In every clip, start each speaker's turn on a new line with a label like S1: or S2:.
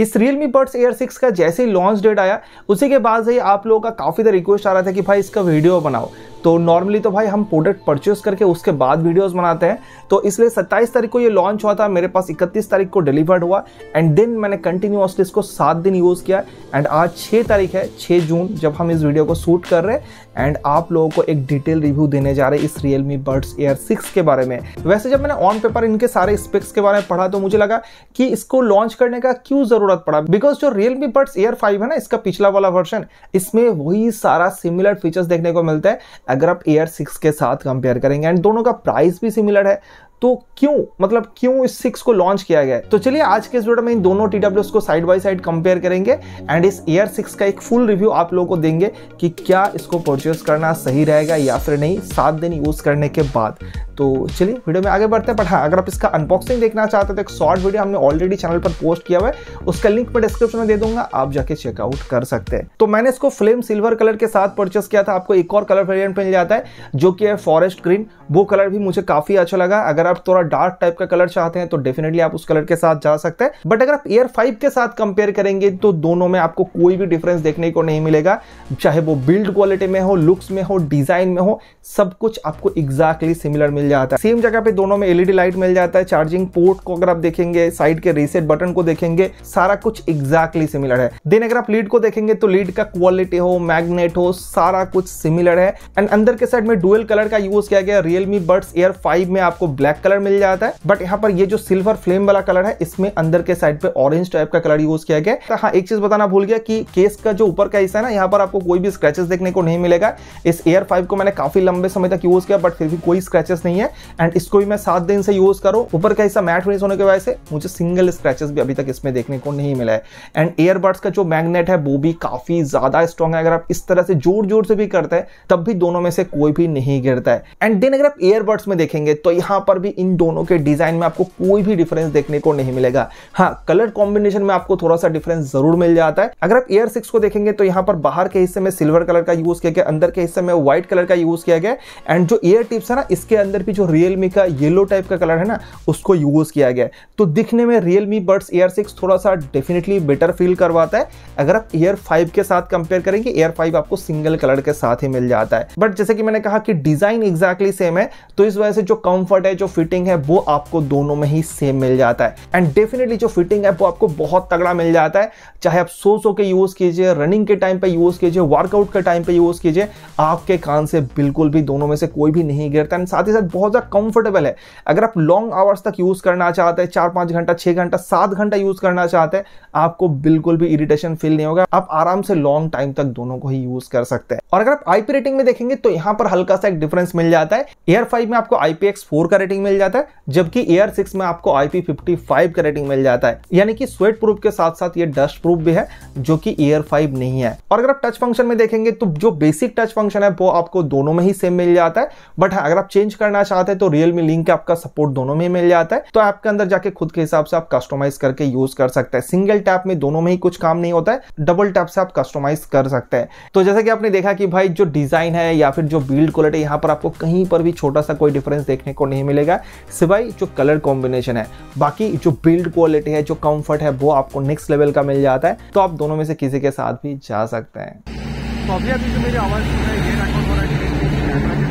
S1: इस Realme buds air six का जैसे ही लॉन्च डेट आया उसी के बाद से ही आप लोगों का काफ़ी ज़्यादा रिक्वेस्ट आ रहा था कि भाई इसका वीडियो बनाओ तो नॉर्मली तो भाई हम प्रोडक्ट परचेस करके उसके बाद वीडियोस बनाते हैं तो इसलिए 27 तारीख को ये लॉन्च हुआ था मेरे पास 31 तारीख को डिलीवर्ड हुआ एंड देन मैंने कंटिन्यूसली इसको सात दिन यूज़ किया एंड आज छः तारीख है छः जून जब हम इस वीडियो को शूट कर रहे हैं एंड आप लोगों को एक डिटेल रिव्यू देने जा रहे इस Realme buds air six के बारे में वैसे जब मैंने ऑन पेपर इनके सारे स्पेक्स के बारे में पढ़ा तो मुझे लगा कि इसको लॉन्च करने का क्यों जरूरत पड़ा बिकॉज जो Realme buds air five है ना इसका पिछला वाला वर्जन इसमें वही सारा सिमिलर फीचर्स देखने को मिलता है अगर आप एयर सिक्स के साथ कंपेयर करेंगे एंड दोनों का प्राइस भी सिमिलर है तो क्यों मतलब क्यों इस सिक्स को लॉन्च किया गया तो चलिए आज के इस वीडियो में इन दोनों टी को साइड बाई साइड कंपेयर करेंगे एंड इस एयर सिक्स का एक फुल रिव्यू आप लोगों को देंगे कि क्या इसको परचेज करना सही रहेगा या फिर नहीं सात दिन यूज करने के बाद तो चलिए वीडियो में आगे बढ़ते हैं बट हाँ अगर आप इसका अनबॉक्सिंग देखना चाहते हैं तो एक शॉर्ट वीडियो हमने ऑलरेडी चैनल पर पोस्ट किया हुआ है उसका लिंक मैं डिस्क्रिप्शन में दे दूंगा आप जाके चेकआउट कर सकते हैं तो मैंने इसको फ्लेम सिल्वर कलर के साथ परचेस किया था आपको एक और कलर वेरियंट मिल जाता है जो कि है फॉरेस्ट ग्रीन वो कलर भी मुझे काफी अच्छा लगा अगर आप थोड़ा डार्क टाइप का कलर चाहते हैं तो डेफिनेटली आप उस कलर के साथ जा सकते हैं बट अगर आप एयर फाइव के साथ कंपेयर करेंगे तो दोनों में आपको कोई भी डिफरेंस देखने को नहीं मिलेगा चाहे वो बिल्ड क्वालिटी में हो लुक्स में हो डिजाइन में हो सब कुछ आपको एग्जैक्टली सिमिलर मिल जाता है सेम जगह पे दोनों में एलईडी लाइट मिल जाता है चार्जिंग पोर्ट को अगर आप देखेंगे साइड के रीसेट बटन को देखेंगे सारा कुछ एग्जैक्टली सिमिलर है देन अगर आप लीड को देखेंगे तो लीड का क्वालिटी हो मैग्नेट हो सारा कुछ सिमिलर है एंड अंदर के साइड में डुअल कलर का यूज किया गया रियलमी बर्ड्स एयर फाइव में आपको ब्लैक ब्लैक कलर मिल जाता है बट यहाँ पर ये जो सिल्वर फ्लेम वाला कलर है इसमें अंदर के साइड पे ऑरेंज टाइप का कलर यूज किया गया तो हाँ एक चीज बताना भूल गया कि केस का जो ऊपर का हिस्सा है ना यहाँ पर आपको कोई भी स्क्रेचेस देखने को नहीं मिलेगा इस एयर फाइव को मैंने काफी लंबे समय तक यूज किया बट फिर भी कोई स्क्रेचेस नहीं है एंड इसको भी मैं सात दिन से यूज करूँ ऊपर का हिस्सा मैट फिनिश होने की वजह से मुझे सिंगल स्क्रेचेस भी अभी तक इसमें देखने को नहीं मिला है एंड एयरबड्स का जो मैग्नेट है वो भी काफी ज्यादा स्ट्रॉग है अगर आप इस तरह से जोर जोर से भी करते हैं तब भी दोनों में से कोई भी नहीं गिरता है एंड देन अगर आप एयरबड्स में देखेंगे तो यहाँ पर भी इन दोनों के डिज़ाइन में आपको कोई भी डिफरेंस देखने को नहीं मिलेगा हाँ कलर कॉम्बिनेशन में आपको थोड़ा सा डिफरेंस जरूर मिल जाता है अगर आप एयर सिक्स को देखेंगे तो यहाँ पर बाहर के हिस्से में सिल्वर कलर का यूज़ किया गया अंदर के हिस्से में व्हाइट कलर का यूज़ किया गया एंड जो एयर टिप्स है ना इसके अंदर भी जो रियलमी का येलो टाइप का कलर है ना उसको यूज़ किया गया तो दिखने में रियलमी बर्ड्स एयर सिक्स थोड़ा सा डेफिनेटली बेटर फील करवाता है अगर आप एयर फाइव के साथ कंपेयर करेंगे एयर फाइव आपको सिंगल कलर के साथ ही मिल जाता है बट जैसे कि मैंने कहा कि डिज़ाइन एग्जैक्टली सेम है तो इस वजह से जो कंफर्ट है जो फिटिंग है वो आपको दोनों में ही सेम मिल जाता है एंड डेफिनेटली जो फिटिंग है वो आपको बहुत तगड़ा मिल जाता है चाहे आप सो सो के यूज़ कीजिए रनिंग के टाइम पे यूज़ कीजिए वर्कआउट के टाइम पे यूज़ कीजिए आपके कान से बिल्कुल भी दोनों में से कोई भी नहीं गिरता एंड साथ ही साथ बहुत ज़्यादा कंफर्टेबल है अगर आप लॉन्ग आवर्स तक यूज़ करना चाहते हैं चार पांच घंटा छह घंटा सात घंटा यूज़ करना चाहते हैं आपको बिल्कुल भी इरिटेशन फील नहीं होगा आप आराम से लॉन्ग टाइम तक दोनों को ही यूज़ कर सकते हैं और अगर आप आईपी रेटिंग में देखेंगे तो यहां पर हल्का सा एक डिफरेंस मिल जाता है एयर फाइव में आपको आईपीएक्स फोर का रेटिंग रेटिंग मिल जाता है जबकि एयर सिक्स में आपको आई का रेटिंग मिल जाता है यानी कि स्वेट प्रूफ के साथ साथ ये डस्ट प्रूफ भी है जो कि एयर फाइव नहीं है और अगर आप टच फंक्शन में देखेंगे तो जो बेसिक टच फंक्शन है वो आपको दोनों में ही सेम मिल जाता है बट हाँ, अगर आप चेंज करना चाहते हैं तो रियलमी लिंक आपका सपोर्ट दोनों में मिल जाता है तो ऐप के अंदर जाके खुद के हिसाब से आप कस्टमाइज करके यूज कर सकते हैं सिंगल टैप में दोनों में ही कुछ काम नहीं होता है डबल टैप से आप कस्टमाइज कर सकते हैं तो जैसा कि आपने देखा कि भाई जो डिजाइन है या फिर जो बिल्ड क्वालिटी यहाँ पर आपको कहीं पर भी छोटा सा कोई डिफरेंस देखने को नहीं मिलेगा रहेगा सिवाय जो कलर कॉम्बिनेशन है बाकी जो बिल्ड क्वालिटी है जो कंफर्ट है वो आपको नेक्स्ट लेवल का मिल जाता है तो आप दोनों में से किसी के साथ भी जा सकते हैं तो अभी अभी जो मेरी आवाज़ सुन रहा है ये रेकॉर्ड हो रहा है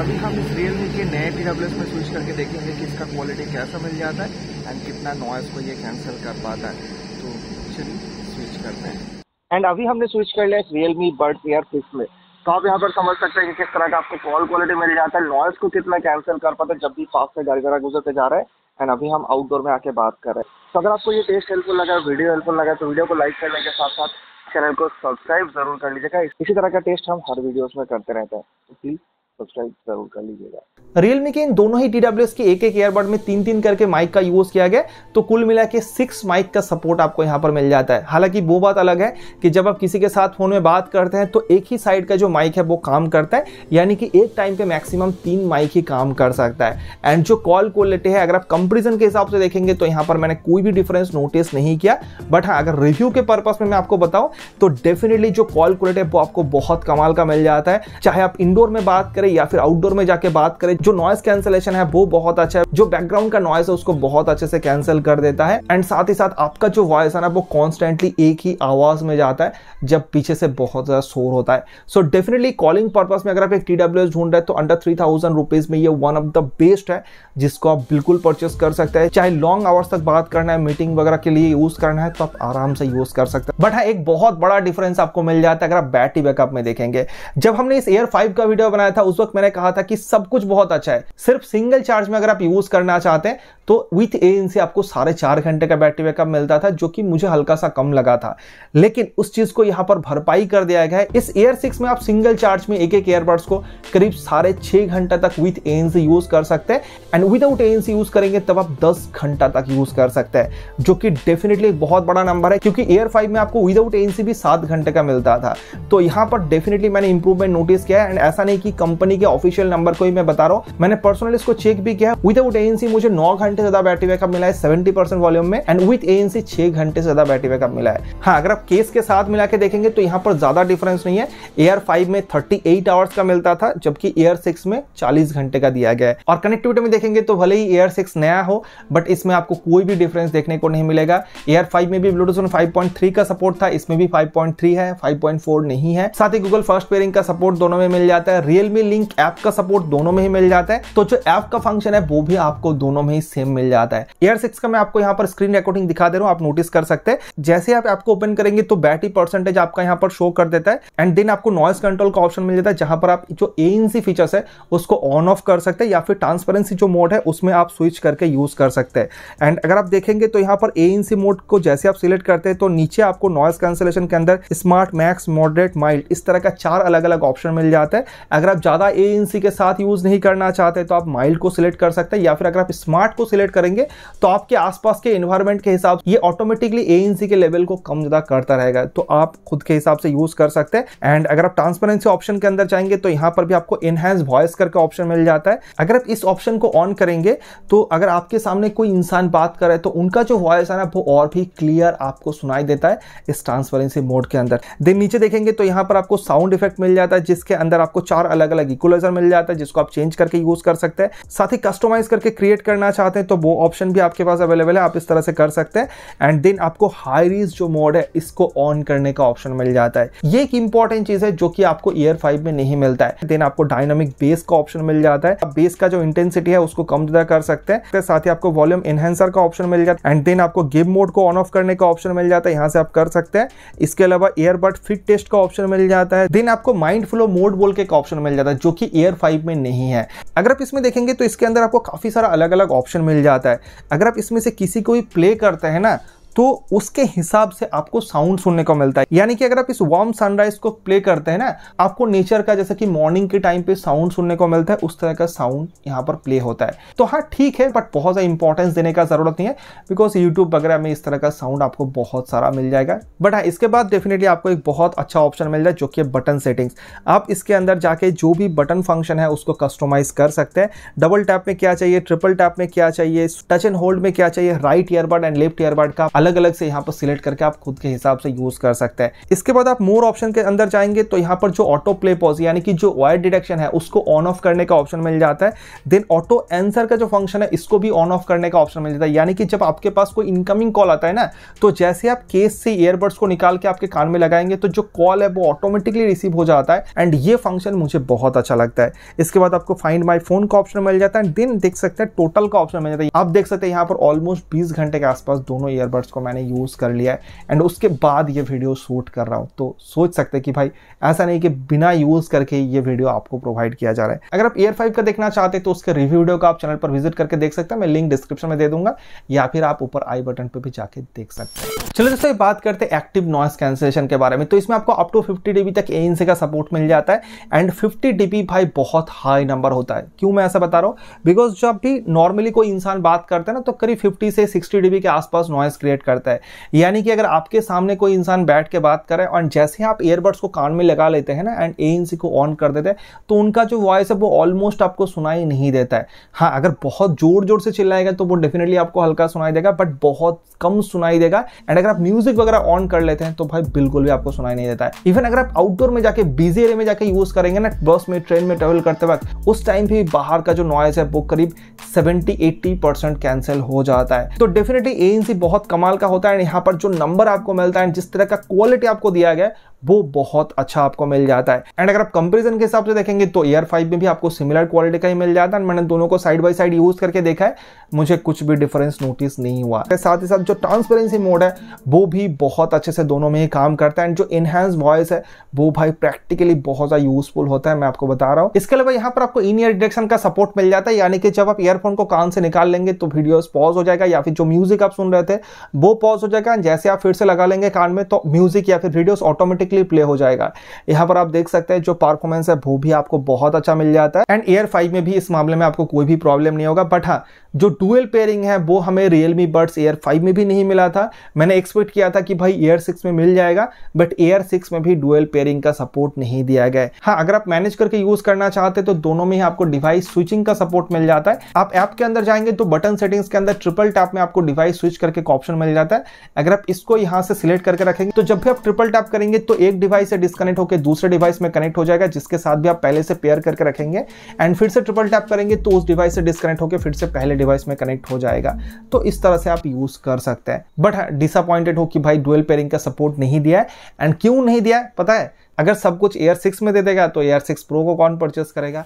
S1: अभी हम इस रियल मी के नए पी में स्विच करके देखेंगे कि इसका क्वालिटी कैसा मिल जाता है एंड कितना नॉइज़ को ये कैंसिल कर पाता है तो चलिए स्विच करते हैं एंड अभी हमने स्विच कर लिया Realme bud air six में तो आप यहाँ पर समझ सकते हैं कि किस तरह का आपको कॉल क्वालिटी मिल जाता है नॉइज को कितना कैंसिल कर पाते हैं जब भी पास से गाड़ी घर गुजरते जा रहे हैं एंड अभी हम आउटडोर में आके बात कर रहे हैं तो अगर आपको ये टेस्ट हेल्पफुल लगा वीडियो हेल्पफुल लगा तो वीडियो को लाइक करने के साथ साथ चैनल को सब्सक्राइब जरूर कर लीजिएगा इसी तरह का टेस्ट हम हर वीडियो में करते रहते हैं प्लीज़ सब्सक्राइब जरूर कर लीजिएगा रियलमी के इन दोनों ही टी के एक एक एयरबड में तीन तीन करके माइक का यूज किया गया तो कुल मिला के सिक्स माइक का सपोर्ट आपको यहाँ पर मिल जाता है हालांकि वो बात अलग है कि जब आप किसी के साथ फोन में बात करते हैं तो एक ही साइड का जो माइक है वो काम करता है यानी कि एक टाइम पे मैक्सिमम तीन माइक ही काम कर सकता है एंड जो कॉल क्वालिटी है अगर आप कंपेरिजन के हिसाब से देखेंगे तो यहाँ पर मैंने कोई भी डिफरेंस नोटिस नहीं किया बट हाँ अगर रिव्यू के पर्पज में मैं आपको बताऊँ तो डेफिनेटली जो कॉल क्वालिटी है वो आपको बहुत कमाल का मिल जाता है चाहे आप इंडोर में बात करें करें या फिर आउटडोर में जाके बात करें जो नॉइस कैंसलेशन है वो बहुत अच्छा है जो बैकग्राउंड का नॉइस है उसको बहुत अच्छे से कैंसिल कर देता है एंड साथ ही साथ आपका जो वॉइस है ना वो कॉन्स्टेंटली एक ही आवाज में जाता है जब पीछे से बहुत ज्यादा शोर होता है सो डेफिनेटली कॉलिंग पर्पज में अगर आप एक टी डब्ल्यू एस ढूंढ रहे तो अंडर थ्री थाउजेंड रुपीज में ये वन ऑफ द बेस्ट है जिसको आप बिल्कुल परचेस कर सकते हैं चाहे लॉन्ग आवर्स तक बात करना है मीटिंग वगैरह के लिए यूज करना है तो आप आराम से यूज कर सकते हैं बट हाँ एक बहुत बड़ा डिफरेंस आपको मिल जाता है अगर आप बैटरी बैकअप में देखेंगे जब हमने इस एयर फाइव का वीडियो बनाया था उस वक्त मैंने कहा था कि सब कुछ बहुत अच्छा है सिर्फ सिंगल चार्ज में अगर आप यूज करना चाहते हैं तो विथ ए से आपको साढ़े चार घंटे का बैटरी बैकअप मिलता था जो कि मुझे हल्का सा कम लगा था लेकिन उस चीज को यहां पर भरपाई कर दिया गया है इस एयर सिक्स में आप सिंगल चार्ज में एक एक एयरबड्स को करीब साढ़े छह घंटे तक विथ ए से यूज कर सकते हैं एंड विदाउट ए से यूज करेंगे तब आप दस घंटा तक यूज कर सकते हैं जो कि डेफिनेटली बहुत बड़ा नंबर है क्योंकि एयर फाइव में आपको विदाउट ए भी सात घंटे का मिलता था तो यहां पर डेफिनेटली मैंने इंप्रूवमेंट नोटिस किया है एंड ऐसा नहीं कि कंपनी कंपनी के ऑफिशियल नंबर को ही मैं बता रहा हूँ मैंने पर्सनल इसको चेक भी किया विदाउट एएनसी मुझे नौ घंटे ज्यादा बैटरी बैकअप मिला है सेवेंटी परसेंट वॉल्यूम में एंड विथ एएनसी छह घंटे से ज्यादा बैटरी बैकअप मिला है हाँ अगर आप केस के साथ मिला के देखेंगे तो यहाँ पर ज्यादा डिफरेंस नहीं है एयर फाइव में थर्टी एट आवर्स का मिलता था जबकि एयर सिक्स में चालीस घंटे का दिया गया है और कनेक्टिविटी में देखेंगे तो भले ही एयर सिक्स नया हो बट इसमें आपको कोई भी डिफरेंस देखने को नहीं मिलेगा एयर फाइव में भी ब्लूटूथ फाइव पॉइंट थ्री का सपोर्ट था इसमें भी फाइव पॉइंट थ्री है फाइव पॉइंट फोर नहीं है साथ ही गूगल फर्स्ट पेयरिंग का सपोर्ट दोनों में मिल जाता है रियलमी लिंक ऐप का सपोर्ट दोनों में ही मिल जाता है तो जो ऐप का फंक्शन है वो भी आपको दोनों में ही सेम मिल जाता है एयर सिक्स का मैं आपको यहाँ पर स्क्रीन रिकॉर्डिंग दिखा दे रहा हूँ आप नोटिस कर सकते हैं जैसे आप ऐप को ओपन करेंगे तो बैटरी परसेंटेज आपका यहाँ पर शो कर देता है एंड देन आपको नॉइस कंट्रोल का ऑप्शन मिल जाता है जहां पर आप जो ए फीचर्स है उसको ऑन ऑफ कर सकते हैं या फिर ट्रांसपेरेंसी जो मोड है उसमें आप स्विच करके यूज कर सकते हैं एंड अगर आप देखेंगे तो यहाँ पर ए मोड को जैसे आप सिलेक्ट करते हैं तो नीचे आपको नॉइस कैंसिलेशन के अंदर स्मार्ट मैक्स मॉडरेट माइल्ड इस तरह का चार अलग अलग ऑप्शन मिल जाता है अगर आप ज़्यादा ए के साथ यूज़ नहीं करना चाहते तो आप माइल्ड को सिलेक्ट कर सकते हैं या फिर अगर आप स्मार्ट को सिलेक्ट करेंगे तो आपके आसपास के इन्वायरमेंट के हिसाब ये ऑटोमेटिकली ए के लेवल को कम ज़्यादा करता रहेगा तो आप खुद के हिसाब से यूज़ कर सकते हैं एंड अगर आप ट्रांसपेरेंसी ऑप्शन के अंदर जाएंगे तो यहाँ पर भी आपको इनहेंस वॉइस करके ऑप्शन मिल जाता है अगर आप इस ऑप्शन को ऑन करेंगे तो अगर आपके सामने कोई इंसान बात करे तो उनका जो वॉइस है ना वो और भी क्लियर आपको सुनाई देता है इस ट्रांसपेरेंसी मोड के अंदर देन नीचे देखेंगे तो यहाँ पर आपको साउंड इफेक्ट मिल जाता है जिसके अंदर आपको चार अलग अलग अलग इक्वलाइजर मिल जाता है जिसको आप चेंज करके यूज कर सकते हैं साथ ही कस्टमाइज करके क्रिएट करना चाहते हैं तो वो ऑप्शन भी आपके पास अवेलेबल है आप इस तरह से कर सकते हैं एंड देन आपको हाईरीज जो मोड है इसको ऑन करने का ऑप्शन मिल जाता है ये एक इंपॉर्टेंट चीज है जो कि आपको ईयर फाइव में नहीं मिलता है देन आपको डायनामिक बेस का ऑप्शन मिल जाता है आप बेस का जो इंटेंसिटी है उसको कम ज्यादा कर सकते हैं साथ ही आपको वॉल्यूम एनहेंसर का ऑप्शन मिल जाता है एंड देन आपको गेम मोड को ऑन ऑफ करने का ऑप्शन मिल जाता है यहाँ से आप कर सकते हैं इसके अलावा ईयरबड फिट टेस्ट का ऑप्शन मिल जाता है देन आपको माइंड फ्लो मोड बोल के एक ऑप्शन मिल जाता है जो कि एयर फाइव में नहीं है अगर आप इसमें देखेंगे तो इसके अंदर आपको काफ़ी सारा अलग अलग ऑप्शन मिल जाता है अगर आप इसमें से किसी को भी प्ले करते हैं ना तो उसके हिसाब से आपको साउंड सुनने को मिलता है यानी कि अगर आप इस वार्म सनराइज को प्ले करते हैं ना आपको नेचर का जैसे कि मॉर्निंग के टाइम पे साउंड सुनने को मिलता है उस तरह का साउंड यहाँ पर प्ले होता है तो हाँ ठीक है बट बहुत ज़्यादा इंपॉर्टेंस देने का ज़रूरत नहीं है बिकॉज यूट्यूब वगैरह में इस तरह का साउंड आपको बहुत सारा मिल जाएगा बट हाँ इसके बाद डेफिनेटली आपको एक बहुत अच्छा ऑप्शन मिल जाए जो कि बटन सेटिंग्स आप इसके अंदर जाके जो भी बटन फंक्शन है उसको कस्टमाइज कर सकते हैं डबल टैप में क्या चाहिए ट्रिपल टैप में क्या चाहिए टच एंड होल्ड में क्या चाहिए right earbud and left earbud का अलग अलग अलग से यहाँ पर सिलेक्ट करके आप खुद के हिसाब से यूज़ कर सकते हैं इसके बाद आप मोर ऑप्शन के अंदर जाएंगे तो यहाँ पर जो ऑटो प्ले पॉज यानी कि जो वायर डिटेक्शन है उसको ऑन ऑफ करने का ऑप्शन मिल जाता है देन ऑटो एंसर का जो फंक्शन है इसको भी ऑन ऑफ करने का ऑप्शन मिल जाता है यानी कि जब आपके पास कोई इनकमिंग कॉल आता है ना तो जैसे आप केस से ईयरबड्स को निकाल के आपके कान में लगाएंगे तो जो कॉल है वो ऑटोमेटिकली रिसीव हो जाता है एंड ये फंक्शन मुझे बहुत अच्छा लगता है इसके बाद आपको फाइंड माई फोन का ऑप्शन मिल जाता है देन देख सकते हैं टोटल का ऑप्शन मिल जाता है आप देख सकते हैं यहाँ पर ऑलमोस्ट बीस घंटे के आसपास दोनों ईयरबड्स उसको मैंने यूज़ कर लिया है एंड उसके बाद ये वीडियो शूट कर रहा हूँ तो सोच सकते कि भाई ऐसा नहीं कि बिना यूज़ करके ये वीडियो आपको प्रोवाइड किया जा रहा है अगर आप ईयर फाइव का देखना चाहते हैं तो उसके रिव्यू वीडियो का आप चैनल पर विजिट करके देख सकते हैं मैं लिंक डिस्क्रिप्शन में दे दूंगा या फिर आप ऊपर आई बटन पर भी जाके देख सकते हैं चलो दोस्तों बात करते हैं एक्टिव नॉइस कैंसिलेशन के बारे में तो इसमें आपको अप टू फिफ्टी डीबी तक एएनसी का सपोर्ट मिल जाता है एंड फिफ्टी डीबी भाई बहुत हाई नंबर होता है क्यों मैं ऐसा बता रहा हूँ बिकॉज जब भी नॉर्मली कोई इंसान बात करता है ना तो करीब फिफ्टी से सिक्सटी डीबी के आसपास नॉइस क्रिएट जनरेट करता है यानी कि अगर आपके सामने कोई इंसान बैठ के बात करे और जैसे आप ईयरबड्स को कान में लगा लेते हैं ना एंड ए को ऑन कर देते हैं तो उनका जो वॉइस है वो ऑलमोस्ट आपको सुनाई नहीं देता है हाँ अगर बहुत जोर जोर से चिल्लाएगा तो वो डेफिनेटली आपको हल्का सुनाई देगा बट बहुत कम सुनाई देगा एंड अगर आप म्यूजिक वगैरह ऑन कर लेते हैं तो भाई बिल्कुल भी आपको सुनाई नहीं देता है इवन अगर आप आउटडोर में जाके बिजी एरिया में जाके यूज करेंगे ना बस में ट्रेन में ट्रेवल करते वक्त उस टाइम भी बाहर का जो नॉइस है वो करीब सेवेंटी एट्टी परसेंट कैंसिल हो जाता है तो डेफिनेटली एजेंसी बहुत कमा कमाल का होता है यहां यहाँ पर जो नंबर आपको मिलता है जिस तरह का क्वालिटी आपको दिया गया वो बहुत अच्छा आपको मिल जाता है एंड अगर आप कंपेरिजन के हिसाब से देखेंगे तो एयर फाइव में भी आपको सिमिलर क्वालिटी का ही मिल जाता है मैंने दोनों को साइड बाई साइड यूज करके देखा है मुझे कुछ भी डिफरेंस नोटिस नहीं हुआ साथ ही साथ जो ट्रांसपेरेंसी मोड है वो भी बहुत अच्छे से दोनों में ही काम करता है एंड जो इनहेंस वॉइस है वो भाई प्रैक्टिकली बहुत ज़्यादा यूजफुल होता है मैं आपको बता रहा हूँ इसके अलावा यहाँ पर आपको इन ईयर डिटेक्शन का सपोर्ट मिल जाता है यानी कि जब आप ईयरफोन को कान से निकाल लेंगे तो वीडियो पॉज हो जाएगा या फिर जो म्यूजिक आप सुन रहे थे वो पॉज हो जाएगा जैसे आप फिर से लगा लेंगे कान में तो म्यूजिक या फिर वीडियो ऑटोमेटिक ऑटोमेटिकली प्ले हो जाएगा यहाँ पर आप देख सकते हैं जो परफॉर्मेंस है वो भी आपको बहुत अच्छा मिल जाता है एंड एयर फाइव में भी इस मामले में आपको कोई भी प्रॉब्लम नहीं होगा बट हाँ जो डुअल पेयरिंग है वो हमें रियलमी बर्ड्स एयर फाइव में भी नहीं मिला था मैंने एक्सपेक्ट किया था कि भाई एयर सिक्स में मिल जाएगा बट एयर सिक्स में भी डुअल पेयरिंग का सपोर्ट नहीं दिया गया हाँ अगर आप मैनेज करके यूज करना चाहते तो दोनों में ही आपको डिवाइस स्विचिंग का सपोर्ट मिल जाता है आप ऐप के अंदर जाएंगे तो बटन सेटिंग्स के अंदर ट्रिपल टैप में आपको डिवाइस स्विच करके ऑप्शन मिल जाता है अगर आप इसको यहाँ से सिलेक्ट करके रखेंगे तो जब भी आप ट्रिपल टैप करेंगे तो एक डिवाइस से डिस्कनेक्ट होकर दूसरे डिवाइस में कनेक्ट हो जाएगा जिसके साथ भी आप पहले से पेयर करके रखेंगे एंड फिर से ट्रिपल टैप करेंगे तो उस डिवाइस से डिस्कनेक्ट होकर फिर से पहले डिवाइस में कनेक्ट हो जाएगा तो इस तरह से आप यूज कर सकते हैं बट डिसअपॉइंटेड हाँ, हो कि भाई डुअल पेयरिंग का सपोर्ट नहीं दिया है एंड क्यों नहीं दिया है पता है अगर सब कुछ एयर सिक्स में दे देगा तो एयर सिक्स प्रो को कौन परचेस करेगा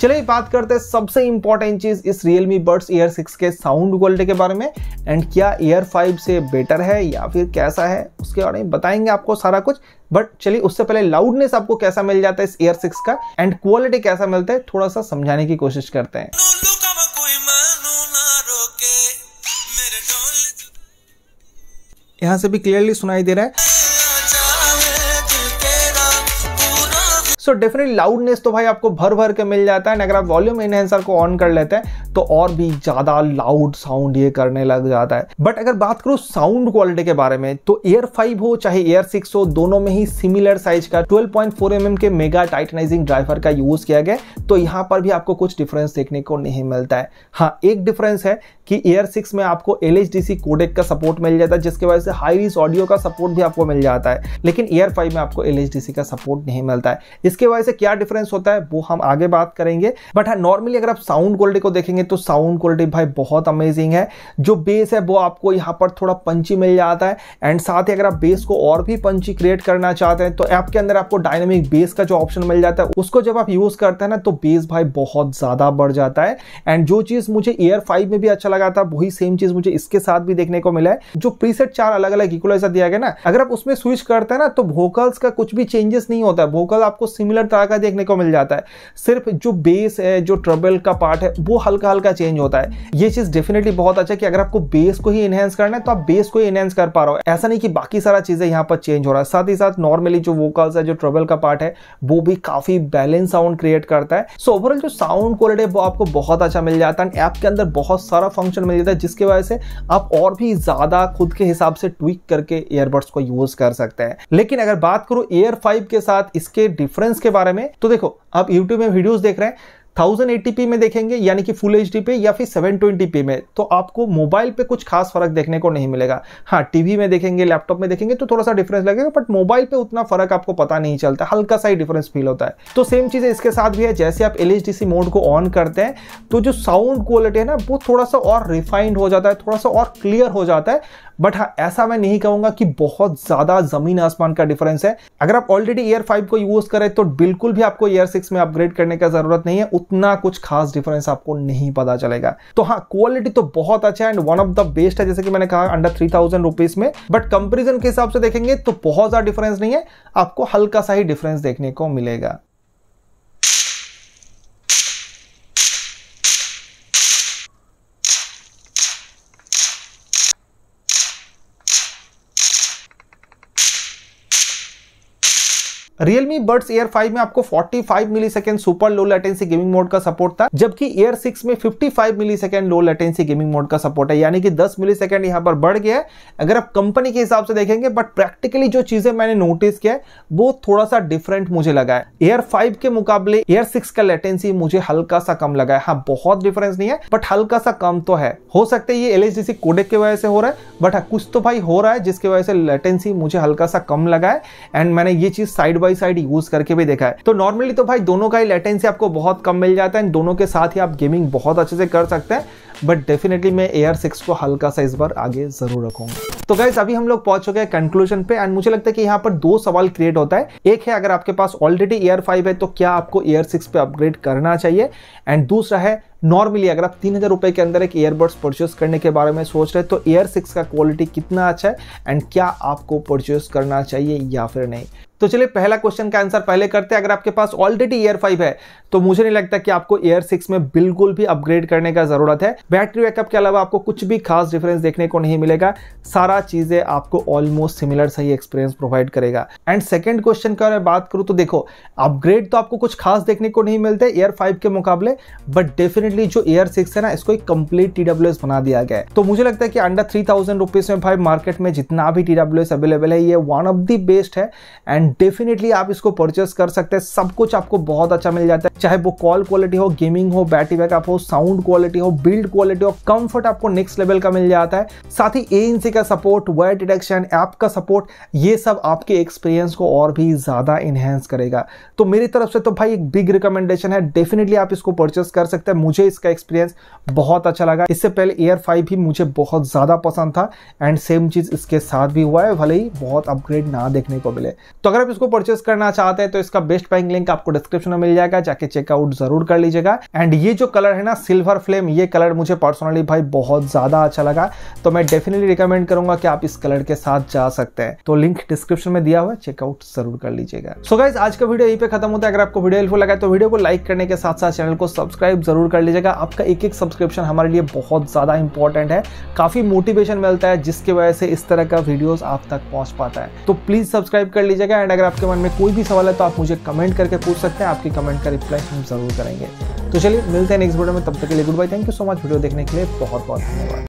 S1: चलिए बात करते हैं सबसे इंपॉर्टेंट चीज इस रियलमी बर्ड्स एयर सिक्स के साउंड क्वालिटी के बारे में एंड क्या एयर फाइव से बेटर है या फिर कैसा है उसके बारे में बताएंगे आपको सारा कुछ बट चलिए उससे पहले लाउडनेस आपको कैसा मिल जाता है इस एयर सिक्स का एंड क्वालिटी कैसा मिलता है थोड़ा सा समझाने की कोशिश करते हैं यहां से भी क्लियरली सुनाई दे रहा है सो डेफिनेटली लाउडनेस तो भाई आपको भर भर के मिल जाता है अगर आप वॉल्यूम इनहेंसर को ऑन कर लेते हैं तो और भी ज़्यादा लाउड साउंड ये करने लग जाता है बट अगर बात करो साउंड क्वालिटी के बारे में तो एयर फाइव हो चाहे एयर सिक्स हो दोनों में ही सिमिलर साइज का 12.4 पॉइंट mm के मेगा टाइटनाइजिंग ड्राइवर का यूज़ किया गया तो यहाँ पर भी आपको कुछ डिफरेंस देखने को नहीं मिलता है हाँ एक डिफरेंस है कि एयर सिक्स में आपको एल एच कोडेक का सपोर्ट मिल जाता है जिसकी वजह से हाई रिस ऑडियो का सपोर्ट भी आपको मिल जाता है लेकिन एयर फाइव में आपको एल एच का सपोर्ट नहीं मिलता है इसके वजह से क्या डिफरेंस होता है वो हम आगे बात करेंगे बट हाँ नॉर्मली अगर आप साउंड क्वालिटी को देखेंगे करेंगे तो साउंड क्वालिटी भाई बहुत अमेजिंग है जो बेस है वो आपको यहाँ पर थोड़ा पंची मिल जाता है एंड साथ ही अगर आप बेस को और भी पंची क्रिएट करना चाहते हैं तो ऐप के अंदर आपको डायनेमिक बेस का जो ऑप्शन मिल जाता है उसको जब आप यूज़ करते हैं ना तो बेस भाई बहुत ज़्यादा बढ़ जाता है एंड जो चीज़ मुझे एयर फाइव में भी अच्छा लगा था वही सेम चीज़ मुझे इसके साथ भी देखने को मिला है जो प्रीसेट चार अलग अलग इक्वलाइजर दिया गया ना अगर आप उसमें स्विच करते हैं ना तो वोकल्स का कुछ भी चेंजेस नहीं होता है वोकल आपको सिमिलर तरह का देखने को मिल जाता है सिर्फ जो बेस है जो ट्रबल का पार्ट है वो हल्का साल का चेंज होता है ये चीज डेफिनेटली बहुत अच्छा है कि अगर आपको बेस को ही इनहेंस करना है तो आप बेस को ही इनहेंस कर पा रहे हो ऐसा नहीं कि बाकी सारा चीजें यहाँ पर चेंज हो रहा है साथ ही साथ नॉर्मली जो वोकल्स है जो ट्रेवल का पार्ट है वो भी काफी बैलेंस साउंड क्रिएट करता है सो ओवरऑल जो साउंड क्वालिटी है वो आपको बहुत अच्छा मिल जाता है ऐप के अंदर बहुत सारा फंक्शन मिल जाता है जिसकी वजह से आप और भी ज्यादा खुद के हिसाब से ट्विक करके ईयरबड्स को यूज कर सकते हैं लेकिन अगर बात करूं एयर फाइव के साथ इसके डिफरेंस के बारे में तो देखो आप यूट्यूब में वीडियोस देख रहे हैं थाउजेंड एटी में देखेंगे यानी कि फुल एच पे या फिर सेवन ट्वेंटी में तो आपको मोबाइल पे कुछ खास फर्क देखने को नहीं मिलेगा हाँ टीवी में देखेंगे लैपटॉप में देखेंगे तो थोड़ा सा डिफरेंस लगेगा बट मोबाइल पे उतना फर्क आपको पता नहीं चलता हल्का सा ही डिफरेंस फील होता है तो सेम चीज़ इसके साथ भी है जैसे आप एल मोड को ऑन करते हैं तो जो साउंड क्वालिटी है ना वो थोड़ा सा और रिफाइंड हो जाता है थोड़ा सा और क्लियर हो जाता है बट हाँ ऐसा मैं नहीं कहूंगा कि बहुत ज्यादा जमीन आसमान का डिफरेंस है अगर आप ऑलरेडी एयर फाइव को यूज करें तो बिल्कुल भी आपको एयर सिक्स में अपग्रेड करने का जरूरत नहीं है उतना कुछ खास डिफरेंस आपको नहीं पता चलेगा तो हाँ क्वालिटी तो बहुत अच्छा है and one of the best है जैसे कि मैंने कहा अंडर थ्री थाउजेंड रुपीज में बट कंपेरिजन के हिसाब से देखेंगे तो बहुत ज्यादा डिफरेंस नहीं है आपको हल्का सा ही डिफरेंस देखने को मिलेगा रियलमी बर्ड्स एयर 5 में आपको 45 second super low latency gaming mode का सपोर्ट था जबकि एयर 6 में 55 second low latency gaming mode का सपोर्ट है यानी कि 10 सेकेंड यहां पर बढ़ गया है अगर आप कंपनी के हिसाब से देखेंगे बट प्रैक्टिकली जो चीजें मैंने नोटिस किया है वो थोड़ा सा डिफरेंट मुझे लगा है एयर फाइव के मुकाबले एयर सिक्स का लेटेंसी मुझे हल्का सा कम लगा है हाँ बहुत डिफरेंस नहीं है बट हल्का सा कम तो है हो सकता है ये L H D C codec की वजह से हो रहा है बट हाँ, कुछ तो भाई हो रहा है जिसकी वजह से लेटेंसी मुझे हल्का सा कम लगा है एंड मैंने ये चीज साइड बाई वाई साइड यूज करके भी देखा है तो नॉर्मली तो भाई दोनों का ही लेटेंसी आपको बहुत कम मिल जाता है दोनों के साथ ही आप गेमिंग बहुत अच्छे से कर सकते हैं बट डेफिनेटली मैं एयर सिक्स को हल्का सा इस बार आगे जरूर रखूंगा तो गाइज अभी हम लोग पहुंच चुके हैं कंक्लूजन पे एंड मुझे लगता है कि यहाँ पर दो सवाल क्रिएट होता है एक है अगर आपके पास ऑलरेडी एयर फाइव है तो क्या आपको एयर सिक्स पे अपग्रेड करना चाहिए एंड दूसरा है नॉर्मली अगर आप तीन हज़ार रुपये के अंदर एक ईयरबड्स परचेस करने के बारे में सोच रहे तो एयर सिक्स का क्वालिटी कितना अच्छा है एंड क्या आपको परचेस करना चाहिए या फिर नहीं तो चलिए पहला क्वेश्चन का आंसर पहले करते हैं अगर आपके पास ऑलरेडी एयर फाइव है तो मुझे नहीं लगता कि आपको एयर सिक्स में बिल्कुल भी अपग्रेड करने का जरूरत है बैटरी बैकअप के अलावा आपको कुछ भी खास डिफरेंस देखने को नहीं मिलेगा सारा चीजें आपको ऑलमोस्ट सिमिलर सही एक्सपीरियंस प्रोवाइड करेगा एंड सेकेंड क्वेश्चन का मैं बात करूँ तो देखो अपग्रेड तो आपको कुछ खास देखने को नहीं मिलते एयर फाइव के मुकाबले बट डेफिनेटली जो एयर सिक्स है ना इसको एक कंप्लीट टी बना दिया गया है तो मुझे लगता है कि अंडर थ्री थाउजेंड रुपीज में भाई मार्केट में जितना भी टी अवेलेबल है ये वन ऑफ दी बेस्ट है एंड डेफिनेटली आप इसको परचेस कर सकते हैं सब कुछ आपको बहुत अच्छा मिल जाता है चाहे वो कॉल क्वालिटी हो गेमिंग हो बैटरी बैकअप हो साउंड क्वालिटी हो बिल्ड क्वालिटी हो कंफर्ट आपको नेक्स्ट लेवल का मिल जाता है साथ ही ए का सपोर्ट वायर डिटेक्शन ऐप का सपोर्ट ये सब आपके एक्सपीरियंस को और भी ज़्यादा इन्हेंस करेगा तो मेरी तरफ से तो भाई एक बिग रिकमेंडेशन है डेफिनेटली आप इसको परचेस कर सकते हैं मुझे इसका एक्सपीरियंस बहुत अच्छा लगा इससे पहले एयर फाइव भी मुझे बहुत ज़्यादा पसंद था एंड सेम चीज़ इसके साथ भी हुआ है भले ही बहुत अपग्रेड ना देखने को मिले तो अगर आप इसको परचेस करना चाहते हैं तो इसका बेस्ट बाइंग लिंक आपको डिस्क्रिप्शन में मिल जाएगा जाके चेकआउट जरूर कर लीजिएगा एंड ये जो कलर है ना सिल्वर फ्लेम ये कलर मुझे पर्सनली भाई बहुत ज़्यादा अच्छा लगा तो मैं डेफिनेटली रिकमेंड करूंगा कि आप इस कलर के साथ जा सकते हैं तो लिंक डिस्क्रिप्शन में दिया हुआ है चेकआउट जरूर कर लीजिएगा सो गाइज आज का वीडियो यहीं पे खत्म होता है अगर आपको वीडियो हेल्पफुल लगा तो वीडियो को लाइक करने के साथ साथ चैनल को सब्सक्राइब जरूर कर लीजिएगा आपका एक एक सब्सक्रिप्शन हमारे लिए बहुत ज़्यादा इंपॉर्टेंट है काफ़ी मोटिवेशन मिलता है जिसकी वजह से इस तरह का वीडियोज आप तक पहुंच पाता है तो प्लीज़ सब्सक्राइब कर लीजिएगा एंड अगर आपके मन में कोई भी सवाल है तो आप मुझे कमेंट करके पूछ सकते हैं आपकी कमेंट का रिप्लाई हम जरूर करेंगे तो चलिए मिलते हैं नेक्स्ट वीडियो में तब तक के लिए good bye thank you so much video देखने के लिए बहुत बहुत धन्यवाद